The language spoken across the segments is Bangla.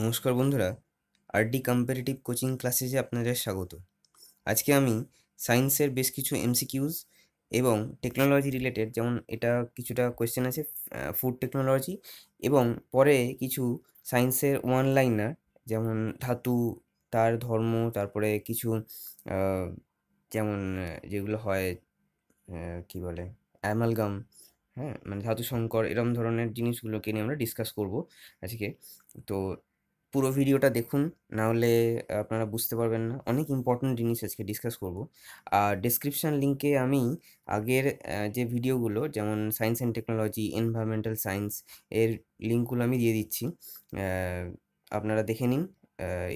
নমস্কার বন্ধুরা আরডি কম্পারেটিভ কোচিং যে আপনাদের স্বাগত আজকে আমি সায়েন্সের বেশ কিছু এমসিকিউজ এবং টেকনোলজি রিলেটেড যেমন এটা কিছুটা কোয়েশ্চেন আছে ফুড টেকনোলজি এবং পরে কিছু সায়েন্সের ওয়ান লাইনার যেমন ধাতু তার ধর্ম তারপরে কিছু যেমন যেগুলো হয় কি বলে অ্যামালগাম হ্যাঁ মানে ধাতু শঙ্কর এরম ধরনের জিনিসগুলোকে নিয়ে আমরা ডিসকাস করব আজকে তো পুরো ভিডিওটা দেখুন নাহলে আপনারা বুঝতে পারবেন না অনেক ইম্পর্ট্যান্ট জিনিস আজকে ডিসকাস করব আর ডেসক্রিপশান লিঙ্কে আমি আগের যে ভিডিওগুলো যেমন science and technology environmental science এর লিঙ্কগুলো আমি দিয়ে দিচ্ছি আপনারা দেখে নিন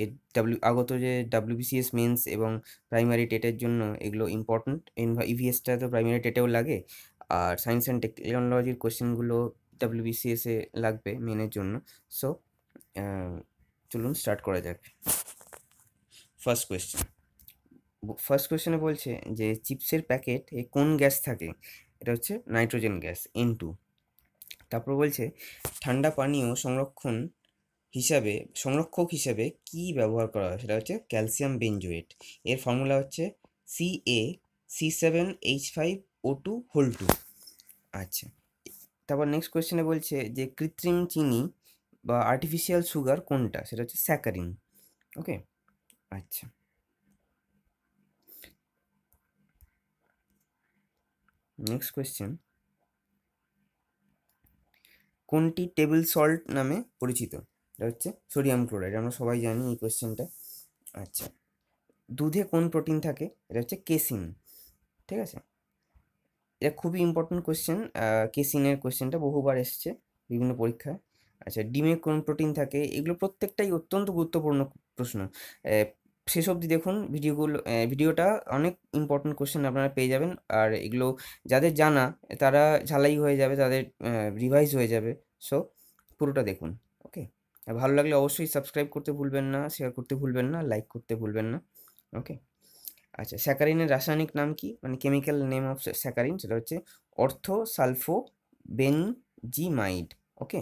এর ডাব্লিউ আগত যে ডাব্লিউবিসিএস মেন্স এবং প্রাইমারি টেটের জন্য এগুলো ইম্পর্ট্যান্ট ইভিএসটা e তো প্রাইমারি টেটেও লাগে আর সায়েন্স অ্যান্ড টেকনোলজির কোশ্চেনগুলো ডাব্লিউবিসিএসে লাগবে মেনের জন্য সো চলুন স্টার্ট করা যাক ফার্স্ট কোয়েশ্চেন ফার্স্ট কোয়েশ্চেনে বলছে যে চিপসের প্যাকেট এ কোন গ্যাস থাকে এটা হচ্ছে নাইট্রোজেন গ্যাস এন টু তারপর বলছে ঠান্ডা পানীয় সংরক্ষণ হিসাবে সংরক্ষক হিসাবে কি ব্যবহার করা হয় সেটা হচ্ছে ক্যালসিয়াম বেঞ্জোয়েট এর ফর্মুলা হচ্ছে C A C seven H five O two whole two আচ্ছা তারপর নেক্সট কোয়েশ্চেনে বলছে যে কৃত্রিম চিনি বা আর্টিফিশিয়াল সুগার কোনটা সেটা হচ্ছে স্যাকারিন ওকে আচ্ছা নেক্সট কোয়েশ্চেন কোনটি টেবিল সল্ট নামে পরিচিত এটা হচ্ছে সোডিয়াম ক্লোরাইড আমরা সবাই জানি এই কোয়েশ্চেনটা আচ্ছা দুধে কোন প্রোটিন থাকে এটা হচ্ছে কেসিন ঠিক আছে এটা খুবই ইম্পর্টেন্ট কোয়েশ্চেন কেসিনের কোয়েশ্চেনটা বহুবার এসছে বিভিন্ন পরীক্ষায় আচ্ছা ডিমে কোন প্রোটিন থাকে এগুলো প্রত্যেকটাই অত্যন্ত গুরুত্বপূর্ণ প্রশ্ন শেষ অব্দি দেখুন ভিডিওগুলো ভিডিওটা অনেক ইম্পর্টেন্ট কোশ্চেন আপনারা পেয়ে যাবেন আর এগুলো যাদের জানা তারা ঝালাই হয়ে যাবে তাদের রিভাইজ হয়ে যাবে সো পুরোটা দেখুন ওকে ভালো লাগলে অবশ্যই সাবস্ক্রাইব করতে ভুলবেন না শেয়ার করতে ভুলবেন না লাইক করতে ভুলবেন না ওকে আচ্ছা স্যাকারিনের রাসায়নিক নাম কি মানে কেমিক্যাল নেম অফ স্যাকারিন সেটা হচ্ছে অর্থ সালফো বেনজিমাইড ওকে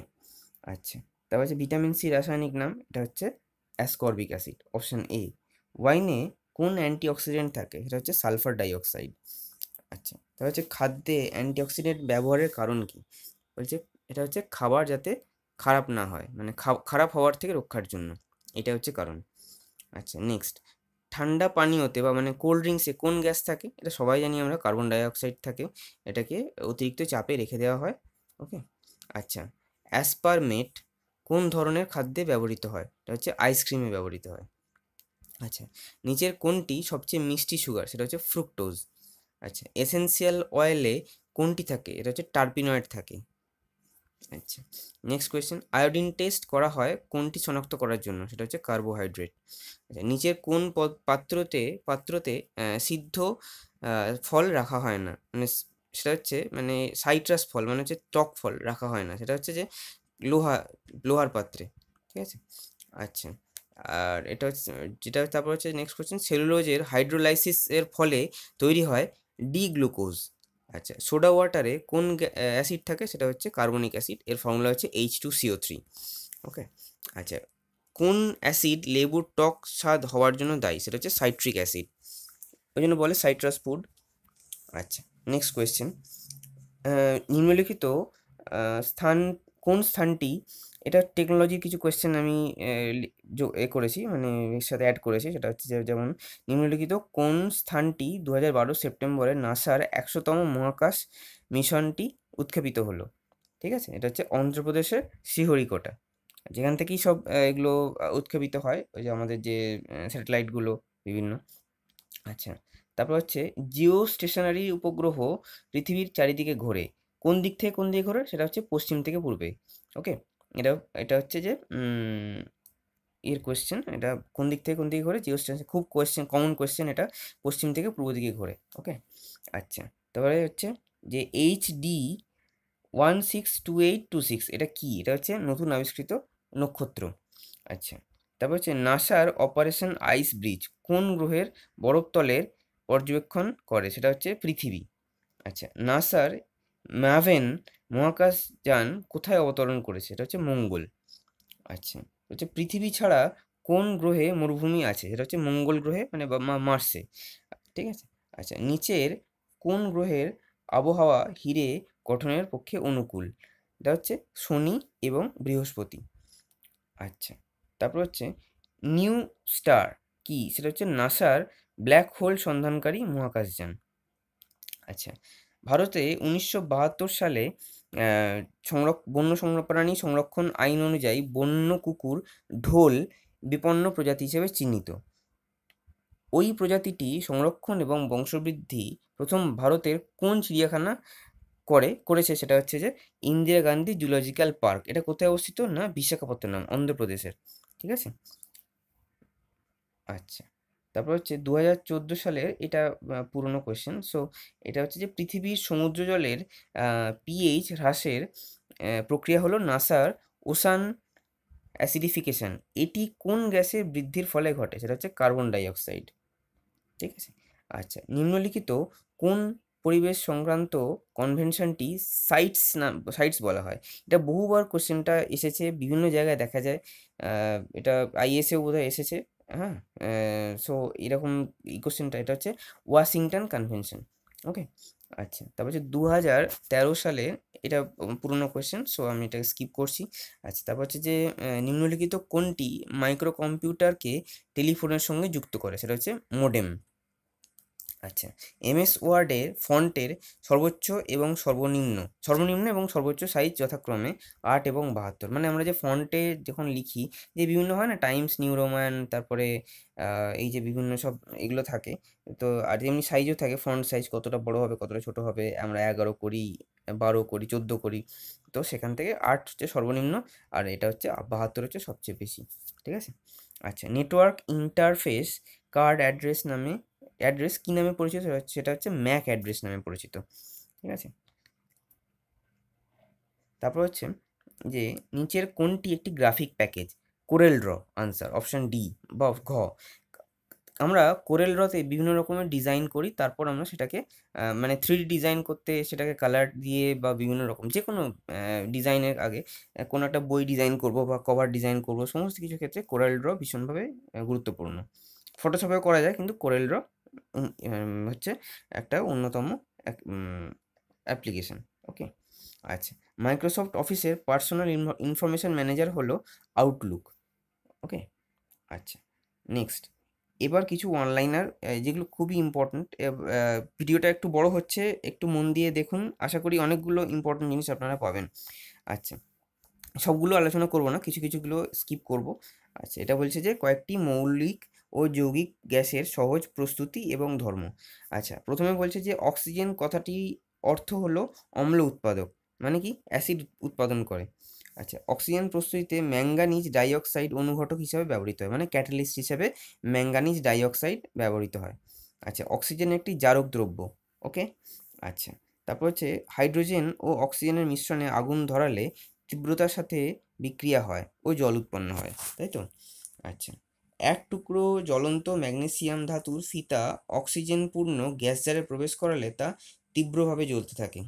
আচ্ছা তারপর হচ্ছে ভিটামিন সি রাসায়নিক নাম এটা হচ্ছে অ্যাসকর্বিক অ্যাসিড অপশান এ ওয়াইনে কোন অ্যান্টিঅক্সিডেন্ট থাকে সেটা হচ্ছে সালফার ডাইঅক্সাইড আচ্ছা তারপর হচ্ছে খাদ্যে অ্যান্টিঅক্সিডেন্ট ব্যবহারের কারণ কি বলছে এটা হচ্ছে খাবার যাতে খারাপ না হয় মানে খারাপ হওয়ার থেকে রক্ষার জন্য এটা হচ্ছে কারণ আচ্ছা নেক্সট ঠান্ডা পানীয়তে বা মানে কোল্ড ড্রিঙ্কসে কোন গ্যাস থাকে এটা সবাই জানি আমরা কার্বন ডাইঅক্সাইড থাকে এটাকে অতিরিক্ত চাপে রেখে দেওয়া হয় ওকে আচ্ছা অ্যাসপারমেট কোন ধরনের খাদ্যে ব্যবহৃত হয় এটা হচ্ছে আইসক্রিমে ব্যবহৃত হয় আচ্ছা নিচের কোনটি সবচেয়ে মিষ্টি সুগার সেটা হচ্ছে ফ্রুক্টোজ আচ্ছা এসেন্সিয়াল অয়েলে কোনটি থাকে এটা হচ্ছে টার্পিনয়েড থাকে আচ্ছা নেক্সট কোয়েশ্চেন আয়োডিন টেস্ট করা হয় কোনটি শনাক্ত করার জন্য সেটা হচ্ছে কার্বোহাইড্রেট আচ্ছা নিচের কোন পাত্রতে পাত্রতে সিদ্ধ ফল রাখা হয় না মানে সেটা হচ্ছে মানে সাইট্রাস ফল মানে হচ্ছে টক ফল রাখা হয় না সেটা হচ্ছে যে লোহা লোহার পাত্রে ঠিক আছে আচ্ছা আর এটা হচ্ছে যেটা তারপর হচ্ছে নেক্সট কোয়েশ্চেন সেলুলোজের হাইড্রোলাইসিস এর ফলে তৈরি হয় ডি গ্লুকোজ আচ্ছা সোডা ওয়াটারে কোন অ্যাসিড থাকে সেটা হচ্ছে কার্বনিক অ্যাসিড এর ফর্মুলা হচ্ছে H two CO three okay আচ্ছা কোন অ্যাসিড লেবুর টক স্বাদ হওয়ার জন্য দায়ী সেটা হচ্ছে সাইট্রিক অ্যাসিড ওই জন্য বলে সাইট্রাস ফুড আচ্ছা নেক্সট কোয়েশ্চেন নিম্নলিখিত স্থান কোন স্থানটি এটা টেকনোলজির কিছু কোয়েশ্চেন আমি এ করেছি মানে এর সাথে অ্যাড করেছি সেটা হচ্ছে যেমন নিম্নলিখিত কোন স্থানটি দু হাজার বারো সেপ্টেম্বরে নাসার একশোতম মহাকাশ মিশনটি উৎক্ষেপিত হলো ঠিক আছে এটা হচ্ছে অন্ধ্রপ্রদেশের শ্রীহরিকোটা যেখান থেকেই সব এগুলো উৎক্ষেপিত হয় ওই যে আমাদের যে স্যাটেলাইটগুলো বিভিন্ন আচ্ছা তারপর হচ্ছে জিও স্টেশনারি উপগ্রহ পৃথিবীর চারিদিকে ঘোরে কোন দিক থেকে কোন দিকে ঘোরে সেটা হচ্ছে পশ্চিম থেকে পূর্বে ওকে এটা এটা হচ্ছে যে এর কোয়েশ্চেন এটা কোন দিক থেকে কোন দিকে ঘোরে জিও স্টেশন খুব কোয়েশ্চেন কমন কোয়েশ্চেন এটা পশ্চিম থেকে পূর্ব দিকে ঘোরে ওকে আচ্ছা তারপরে হচ্ছে যে H D one six two eight two six এটা কী এটা হচ্ছে নতুন আবিষ্কৃত নক্ষত্র আচ্ছা তারপর হচ্ছে নাসার অপারেশন আইস ব্রিজ কোন গ্রহের বরফতলের পর্যবেক্ষণ করে সেটা হচ্ছে পৃথিবী আচ্ছা নাসার ম্যাভেন মহাকাশযান কোথায় অবতরণ করেছে এটা হচ্ছে মঙ্গল আচ্ছা হচ্ছে পৃথিবী ছাড়া কোন গ্রহে মরুভূমি আছে সেটা হচ্ছে মঙ্গল গ্রহে মানে মার্সে ঠিক আছে আচ্ছা নিচের কোন গ্রহের আবহাওয়া হিরে গঠনের পক্ষে অনুকূল এটা হচ্ছে শনি এবং বৃহস্পতি আচ্ছা তারপর হচ্ছে নিউ স্টার কি সেটা হচ্ছে নাসার ব্ল্যাক হোল সন্ধানকারী মহাকাশযান আচ্ছা ভারতে উনিশশো সালে সংরক্ষ বন্য সংরক্ষণী সংরক্ষণ আইন অনুযায়ী বন্য কুকুর ঢোল বিপন্ন প্রজাতি হিসেবে চিহ্নিত ওই প্রজাতিটি সংরক্ষণ এবং বংশবৃদ্ধি প্রথম ভারতের কোন চিড়িয়াখানা করে করেছে সেটা হচ্ছে যে ইন্দিরা গান্ধী জুলজিক্যাল পার্ক এটা কোথায় অবস্থিত না বিশাখাপত্তনম অন্ধ্রপ্রদেশের ঠিক আছে আচ্ছা তারপর হচ্ছে দু হাজার চোদ্দো সালের এটা পুরনো কোয়েশ্চেন সো এটা হচ্ছে যে পৃথিবীর সমুদ্র জলের পিএইচ হ্রাসের প্রক্রিয়া হলো নাসার ওসান অ্যাসিডিফিকেশান এটি কোন গ্যাসের বৃদ্ধির ফলে ঘটে সেটা হচ্ছে কার্বন ডাইঅক্সাইড ঠিক আছে আচ্ছা নিম্নলিখিত কোন পরিবেশ সংক্রান্ত কনভেনশনটি সাইটস নাম সাইটস বলা হয় এটা বহুবার কোশ্চেনটা এসেছে বিভিন্ন জায়গায় দেখা যায় এটা আইএসএও বোধহয় এসেছে হ্যাঁ সো এরকম এই কোশ্চেনটা এটা হচ্ছে ওয়াশিংটন কনভেনশন ওকে আচ্ছা তারপর হচ্ছে দু হাজার তেরো সালে এটা পুরনো কোয়েশ্চেন সো আমি এটাকে স্কিপ করছি আচ্ছা তারপর হচ্ছে যে নিম্নলিখিত কোনটি মাইক্রো কম্পিউটারকে টেলিফোনের সঙ্গে যুক্ত করে সেটা হচ্ছে মোডেম আচ্ছা এমএস ওয়ার্ডের ফন্টের সর্বোচ্চ এবং সর্বনিম্ন সর্বনিম্ন এবং সর্বোচ্চ সাইজ যথাক্রমে আট এবং বাহাত্তর মানে আমরা যে ফন্টে যখন লিখি যে বিভিন্ন হয় না টাইমস নিউ রোমান তারপরে এই যে বিভিন্ন সব এগুলো থাকে তো আর যেমনি সাইজও থাকে ফন্ট সাইজ কতটা বড় হবে কতটা ছোট হবে আমরা এগারো করি বারো করি চোদ্দো করি তো সেখান থেকে আট হচ্ছে সর্বনিম্ন আর এটা হচ্ছে বাহাত্তর হচ্ছে সবচেয়ে বেশি ঠিক আছে আচ্ছা নেটওয়ার্ক ইন্টারফেস কার্ড অ্যাড্রেস নামে অ্যাড্রেস কী নামে পরিচিত সেটা হচ্ছে ম্যাক অ্যাড্রেস নামে পরিচিত ঠিক আছে তারপর হচ্ছে যে নিচের কোনটি একটি graphic package Corel draw answer option D বা ঘ আমরা কোরেল ড্রতে বিভিন্ন রকমের ডিজাইন করি তারপর আমরা সেটাকে মানে থ্রি ডিজাইন করতে সেটাকে কালার দিয়ে বা বিভিন্ন রকম যে কোনো ডিজাইনের আগে কোনো একটা বই ডিজাইন করব বা কভার ডিজাইন করব সমস্ত কিছু ক্ষেত্রে কোরেল ড্র ভীষণভাবে গুরুত্বপূর্ণ ফটোশপেও করা যায় কিন্তু কোরেল ড্র হচ্ছে একটা অন্যতম অ্যাপ্লিকেশন ওকে আচ্ছা মাইক্রোসফট অফিসের পার্সোনাল ইনফরমেশান ম্যানেজার হলো আউটলুক ওকে আচ্ছা নেক্সট এবার কিছু অনলাইনার যেগুলো খুবই ইম্পর্ট্যান্ট ভিডিওটা একটু বড় হচ্ছে একটু মন দিয়ে দেখুন আশা করি অনেকগুলো ইম্পর্ট্যান্ট জিনিস আপনারা পাবেন আচ্ছা সবগুলো আলোচনা করব না কিছু কিছুগুলো স্কিপ করব আচ্ছা এটা বলছে যে কয়েকটি মৌলিক ও যৌগিক গ্যাসের সহজ প্রস্তুতি এবং ধর্ম আচ্ছা প্রথমে বলছে যে অক্সিজেন কথাটি অর্থ হলো অম্ল উৎপাদক মানে কি অ্যাসিড উৎপাদন করে আচ্ছা অক্সিজেন প্রস্তুতিতে ম্যাঙ্গানিজ ডাইঅক্সাইড অনুঘটক হিসাবে ব্যবহৃত হয় মানে ক্যাটালিস্ট হিসাবে ম্যাঙ্গানিজ ডাইঅক্সাইড ব্যবহৃত হয় আচ্ছা অক্সিজেন একটি জারক দ্রব্য ওকে আচ্ছা তারপর হচ্ছে হাইড্রোজেন ও অক্সিজেনের মিশ্রণে আগুন ধরালে তীব্রতার সাথে বিক্রিয়া হয় ও জল উৎপন্ন হয় তাই তো আচ্ছা এক টুকরো জ্বলন্ত ম্যাগনেসিয়াম ধাতুর ফিতা অক্সিজেনপূর্ণ গ্যাস জারে প্রবেশ করালে তা তীব্রভাবে জ্বলতে থাকে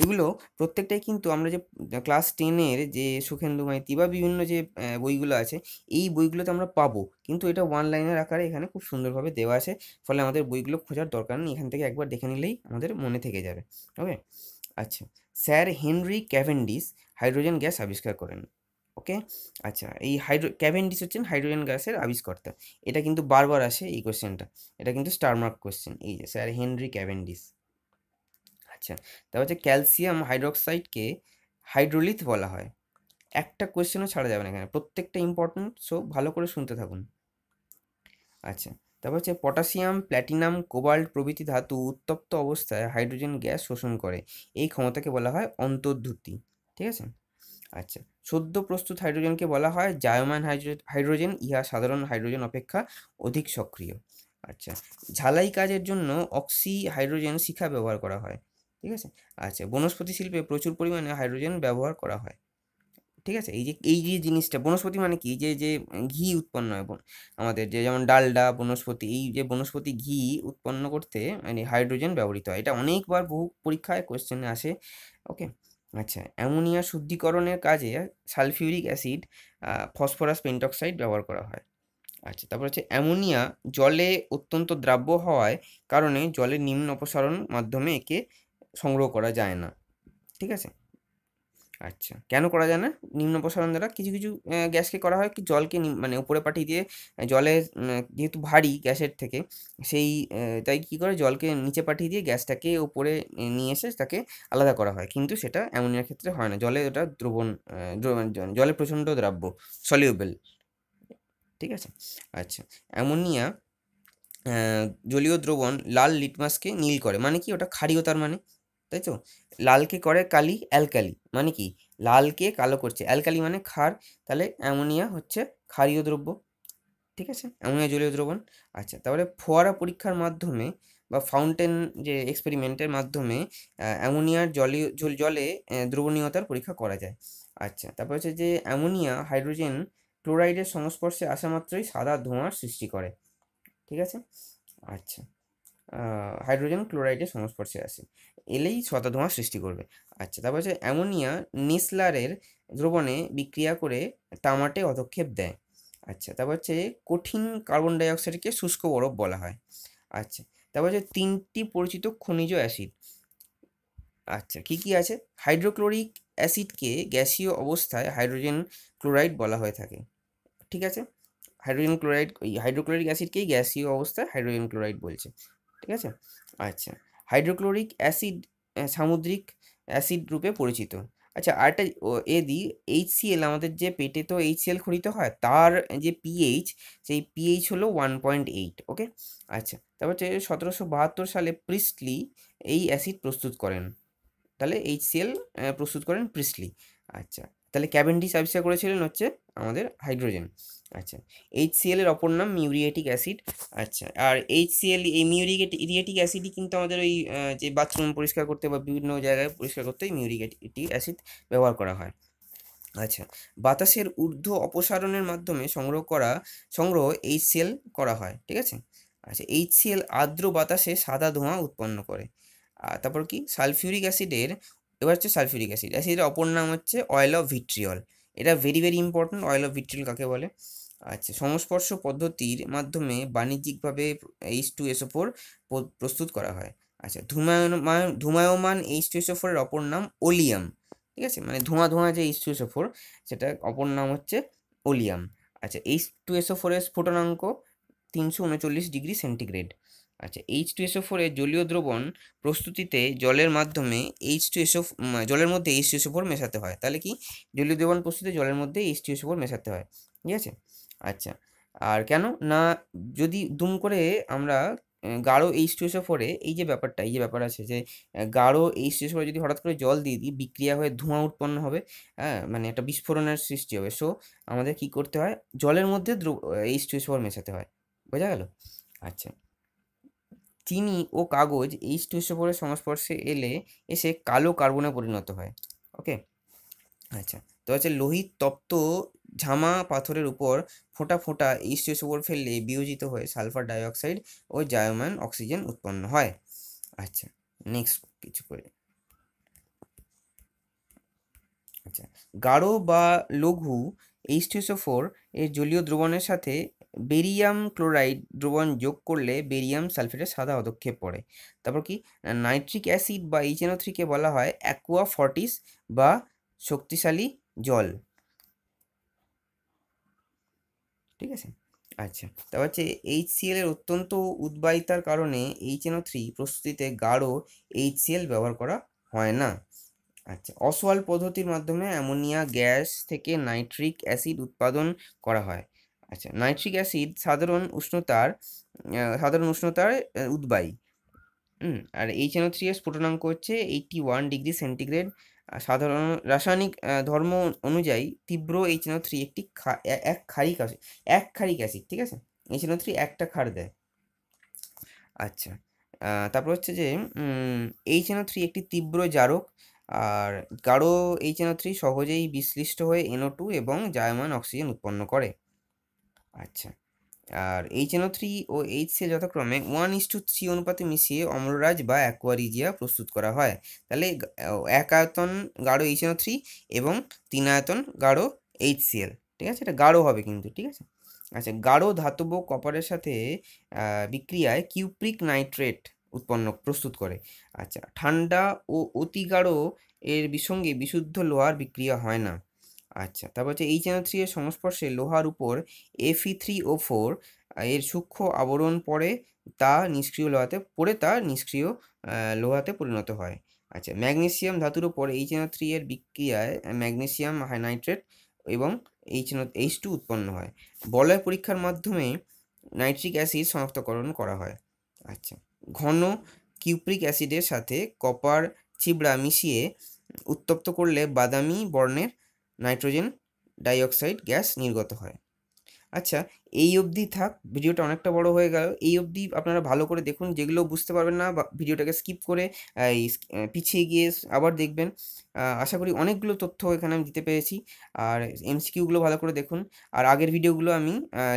এগুলো প্রত্যেকটাই কিন্তু আমরা যে ক্লাস টেনের যে সুখেন্দু মাইতি বা বিভিন্ন যে বইগুলো আছে এই বইগুলোতে আমরা পাবো কিন্তু এটা ওয়ান লাইনের আকারে এখানে খুব সুন্দরভাবে দেওয়া আছে ফলে আমাদের বইগুলো খোঁজার দরকার নেই এখান থেকে একবার দেখে নিলেই আমাদের মনে থেকে যাবে ওকে আচ্ছা sir Henry Cavendish hydrogen gas আবিষ্কার করেন ওকে আচ্ছা এই হাইড্রো ক্যাভেন্ডিস হচ্ছেন হাইড্রোজেন গ্যাসের আবিষ্কর্তা এটা কিন্তু বারবার আসে এই কোশ্চেনটা এটা কিন্তু স্টারমার্ক কোশ্চেন এই যে স্যার হেনরি ক্যাভেন্ডিস আচ্ছা তারপর হচ্ছে ক্যালসিয়াম হাইড্রোক্সাইডকে হাইড্রোলিথ বলা হয় একটা কোয়েশ্চেনও ছাড়া যাবে না এখানে প্রত্যেকটা ইম্পর্টেন্ট সো ভালো করে শুনতে থাকুন আচ্ছা তারপর হচ্ছে পটাশিয়াম প্ল্যাটিনাম কোবাল্ট প্রভৃতি ধাতু উত্তপ্ত অবস্থায় হাইড্রোজেন গ্যাস শোষণ করে এই ক্ষমতাকে বলা হয় অন্তর্ধুতি ঠিক আছে আচ্ছা সদ্য প্রস্তুত হাইড্রোজেনকে বলা হয় জায়মান হাইড্রোজেন ইহা সাধারণ হাইড্রোজেন অপেক্ষা অধিক সক্রিয় আচ্ছা ঝালাই কাজের জন্য অক্সি হাইড্রোজেন শিখা ব্যবহার করা হয় ঠিক আছে আচ্ছা বনস্পতি শিল্পে প্রচুর পরিমাণে হাইড্রোজেন ব্যবহার করা হয় ঠিক আছে এই যে এই যে জিনিসটা বনস্পতি মানে কি যে যে ঘি উৎপন্ন হয় আমাদের যে যেমন ডালডা বনস্পতি এই যে বনস্পতি ঘি উৎপন্ন করতে মানে হাইড্রোজেন ব্যবহৃত হয় এটা অনেকবার বহু পরীক্ষায় কোয়েশ্চেনে আসে ওকে আচ্ছা অ্যামোনিয়া শুদ্ধিকরণের কাজে সালফিউরিক অ্যাসিড ফসফরাস পেন্টক্সাইড ব্যবহার করা হয় আচ্ছা তারপর হচ্ছে অ্যামোনিয়া জলে অত্যন্ত দ্রাব্য হওয়ায় কারণে জলের নিম্ন অপসারণ মাধ্যমে একে সংগ্রহ করা যায় না ঠিক আছে আচ্ছা কেন করা যায় না নিম্ন প্রসারণ দ্বারা কিছু কিছু গ্যাসকে করা হয় কি জলকে মানে উপরে পাঠিয়ে দিয়ে জলে যেহেতু ভারী গ্যাসের থেকে সেই তাই কি করে জলকে নিচে পাঠিয়ে দিয়ে গ্যাসটাকে উপরে নিয়ে এসে তাকে আলাদা করা হয় কিন্তু সেটা অ্যামোনিয়ার ক্ষেত্রে হয় না জলে ওটা দ্রবণ মানে জলে প্রচণ্ড দ্রাব্য সলিউবেল ঠিক আছে আচ্ছা অ্যামোনিয়া জলীয় দ্রবণ লাল লিটমাসকে নীল করে মানে কি ওটা তার মানে তাই তো লালকে করে কালি অ্যালকালি মানে কি লালকে কালো করছে অ্যালকালি মানে ক্ষার তাহলে অ্যামোনিয়া হচ্ছে ক্ষারীয় দ্রব্য ঠিক আছে অ্যামোনিয়া জলীয় দ্রবণ আচ্ছা তারপরে ফোয়ারা পরীক্ষার মাধ্যমে বা ফাউন্টেন যে এক্সপেরিমেন্টের মাধ্যমে অ্যামোনিয়ার জলীয় জলে দ্রবণীয়তার পরীক্ষা করা যায় আচ্ছা তারপর হচ্ছে যে অ্যামোনিয়া হাইড্রোজেন ক্লোরাইডের সংস্পর্শে আসা মাত্রই সাদা ধোঁয়ার সৃষ্টি করে ঠিক আছে আচ্ছা হাইড্রোজেন ক্লোরাইডের সংস্পর্শে আসে এলেই ধোঁয়া সৃষ্টি করবে আচ্ছা তারপর হচ্ছে অ্যামোনিয়া নিসলারের দ্রবণে বিক্রিয়া করে তামাটে অধক্ষেপ দেয় আচ্ছা তারপর হচ্ছে কঠিন কার্বন ডাইঅক্সাইডকে শুষ্ক বরফ বলা হয় আচ্ছা তারপর হচ্ছে তিনটি পরিচিত খনিজ অ্যাসিড আচ্ছা কি কি আছে হাইড্রোক্লোরিক অ্যাসিডকে গ্যাসীয় অবস্থায় হাইড্রোজেন ক্লোরাইড বলা হয়ে থাকে ঠিক আছে হাইড্রোজেন ক্লোরাইড হাইড্রোক্লোরিক অ্যাসিডকেই গ্যাসীয় অবস্থায় হাইড্রোজেন ক্লোরাইড বলছে ঠিক আছে আচ্ছা হাইড্রোক্লোরিক অ্যাসিড সামুদ্রিক অ্যাসিড রূপে পরিচিত আচ্ছা আরেকটা এ দিই এইচসিএল আমাদের যে পেটে তো এইচসিএল খনিত হয় তার যে পিএইচ সেই পিএইচ হলো ওয়ান পয়েন্ট এইট ওকে আচ্ছা তারপর হচ্ছে সতেরোশো বাহাত্তর সালে প্রিস্টলি এই অ্যাসিড প্রস্তুত করেন তাহলে এইচসিএল প্রস্তুত করেন প্রিস্টলি আচ্ছা তাহলে ক্যাবেন্ডিস আবিষ্কার করেছিলেন হচ্ছে আমাদের হাইড্রোজেন আচ্ছা এইচসিএল এর অপর নাম মিউরিয়েটিক অ্যাসিড আচ্ছা আর এইচসিএল এই মিউরিক ইরিয়েটিক অ্যাসিডই কিন্তু আমাদের ওই যে বাথরুম পরিষ্কার করতে বা বিভিন্ন জায়গায় পরিষ্কার করতে মিউরিকেটিক অ্যাসিড ব্যবহার করা হয় আচ্ছা বাতাসের ঊর্ধ্ব অপসারণের মাধ্যমে সংগ্রহ করা সংগ্রহ এইচসিএল করা হয় ঠিক আছে আচ্ছা এইচসিএল আর্দ্র বাতাসে সাদা ধোঁয়া উৎপন্ন করে আর তারপর কি সালফিউরিক অ্যাসিডের এবার হচ্ছে সালফিউরিক অ্যাসিড অ্যাসিডের অপর নাম হচ্ছে অয়েল অফ ভিট্রিয়ল এটা very very important oil of vitriol কাকে বলে আচ্ছা সমস্পর্শ পদ্ধতির মাধ্যমে বাণিজ্যিকভাবে এইচ টু এসও ফোর প্রস্তুত করা হয় আচ্ছা ধুমায়মান ধুমায়মান এইচ টু এসও ফোরের অপর নাম ওলিয়াম ঠিক আছে মানে ধোঁয়া ধোঁয়া যে এইচ টু এসও ফোর সেটা অপর নাম হচ্ছে ওলিয়াম আচ্ছা এইচ টু এসও ফোরের স্ফুটনাঙ্ক তিনশো উনচল্লিশ ডিগ্রি সেন্টিগ্রেড আচ্ছা এইচ টু এসও ফোরের জলীয় দ্রবণ প্রস্তুতিতে জলের মাধ্যমে এইচ টু এসও জলের মধ্যে এইচ টু এসও ফোর মেশাতে হয় তাহলে কি জলীয় দ্রবণ প্রস্তুতি জলের মধ্যে এইচ টু এসও ফোর মেশাতে হয় ঠিক আছে আচ্ছা আর কেন না যদি দুম করে আমরা গাঢ় এইচ টু ফোরে এই যে ব্যাপারটা এই যে ব্যাপার আছে যে গাঢ় এইচ টু ফোরে যদি হঠাৎ করে জল দিয়ে দিই বিক্রিয়া হয়ে ধোঁয়া উৎপন্ন হবে হ্যাঁ মানে একটা বিস্ফোরণের সৃষ্টি হবে সো আমাদের কি করতে হয় জলের মধ্যে এইচ টু ফোর মেশাতে হয় বোঝা গেল আচ্ছা চিনি ও কাগজ এইচ টু ফোরের সংস্পর্শে এলে এসে কালো কার্বনে পরিণত হয় ওকে আচ্ছা তো হচ্ছে লোহিত তপ্ত ঝামা পাথরের উপর ফোঁটা ফোঁটা ইস্টিসোপর ফেললে বিয়োজিত হয়ে সালফার ডাইঅক্সাইড ও জায়মান অক্সিজেন উৎপন্ন হয় আচ্ছা নেক্সট কিছু করে আচ্ছা গাঢ় বা লঘু ফোর এর জলীয় দ্রবণের সাথে বেরিয়াম ক্লোরাইড দ্রবণ যোগ করলে বেরিয়াম সালফেটের সাদা অধক্ষেপ পড়ে তারপর কি নাইট্রিক অ্যাসিড বা ইচেনোথ্রিকে থ্রিকে বলা হয় অ্যাকুয়া ফর্টিস বা শক্তিশালী জল ঠিক আছে আচ্ছা তারপর হচ্ছে এর অত্যন্ত উদ্বায়িতার কারণে এইচএনও থ্রি প্রস্তুতিতে গাঢ় এইচসিএল ব্যবহার করা হয় না আচ্ছা অসওয়াল পদ্ধতির মাধ্যমে অ্যামোনিয়া গ্যাস থেকে নাইট্রিক অ্যাসিড উৎপাদন করা হয় আচ্ছা নাইট্রিক অ্যাসিড সাধারণ উষ্ণতার সাধারণ উষ্ণতার উদ্বায়ী হুম আর এইচ এনও থ্রি এর স্ফুটনাঙ্ক হচ্ছে এইটি ওয়ান ডিগ্রি সেন্টিগ্রেড সাধারণ রাসায়নিক ধর্ম অনুযায়ী তীব্র এইচ ও থ্রি একটি এক ক্ষারিক অ্যাসিড এক ক্ষারিক অ্যাসিড ঠিক আছে এইচ ও থ্রি একটা ক্ষার দেয় আচ্ছা তারপর হচ্ছে যে এইচ ও থ্রি একটি তীব্র জারক আর গাঢ় এইচ ও থ্রি সহজেই বিশ্লিষ্ট হয়ে এনও টু এবং জায়মান অক্সিজেন উৎপন্ন করে আচ্ছা আর এইচ এনও থ্রি ও এইচ সি যথাক্রমে ওয়ান ইস টু থ্রি অনুপাতে মিশিয়ে অম্লরাজ বা অ্যাকোয়ারিজিয়া প্রস্তুত করা হয় তাহলে এক আয়তন গাঢ় এইচ এনও থ্রি এবং তিন আয়তন গাঢ় এইচ সি এল ঠিক আছে এটা গাঢ় হবে কিন্তু ঠিক আছে আচ্ছা গাঢ় ধাতব কপারের সাথে বিক্রিয়ায় কিউপ্রিক নাইট্রেট উৎপন্ন প্রস্তুত করে আচ্ছা ঠান্ডা ও অতি গাঢ় এর বিসঙ্গে বিশুদ্ধ লোহার বিক্রিয়া হয় না আচ্ছা তারপর হচ্ছে এইচ এন থ্রি এর সংস্পর্শে লোহার উপর এফি থ্রি ও ফোর এর সূক্ষ্ম আবরণ পরে তা নিষ্ক্রিয় লোহাতে পরে তা নিষ্ক্রিয় লোহাতে পরিণত হয় আচ্ছা ম্যাগনেসিয়াম ধাতুর উপর এইচ এন থ্রি এর বিক্রিয়ায় ম্যাগনেসিয়াম হাইনাইট্রেট এবং এইচ এইচ টু উৎপন্ন হয় বলয় পরীক্ষার মাধ্যমে নাইট্রিক অ্যাসিড শনাক্তকরণ করা হয় আচ্ছা ঘন কিউপ্রিক অ্যাসিডের সাথে কপার চিবড়া মিশিয়ে উত্তপ্ত করলে বাদামি বর্ণের নাইট্রোজেন ডাইঅক্সাইড গ্যাস নির্গত হয় আচ্ছা এই অবধি থাক ভিডিওটা অনেকটা বড় হয়ে গেল এই অবধি আপনারা ভালো করে দেখুন যেগুলো বুঝতে পারবেন না বা ভিডিওটাকে স্কিপ করে এই পিছিয়ে গিয়ে আবার দেখবেন আশা করি অনেকগুলো তথ্য এখানে আমি দিতে পেরেছি আর এমসিকিউগুলো ভালো করে দেখুন আর আগের ভিডিওগুলো আমি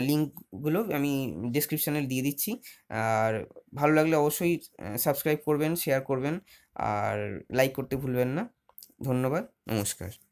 লিঙ্কগুলো আমি ডিসক্রিপশানে দিয়ে দিচ্ছি আর ভালো লাগলে অবশ্যই সাবস্ক্রাইব করবেন শেয়ার করবেন আর লাইক করতে ভুলবেন না ধন্যবাদ নমস্কার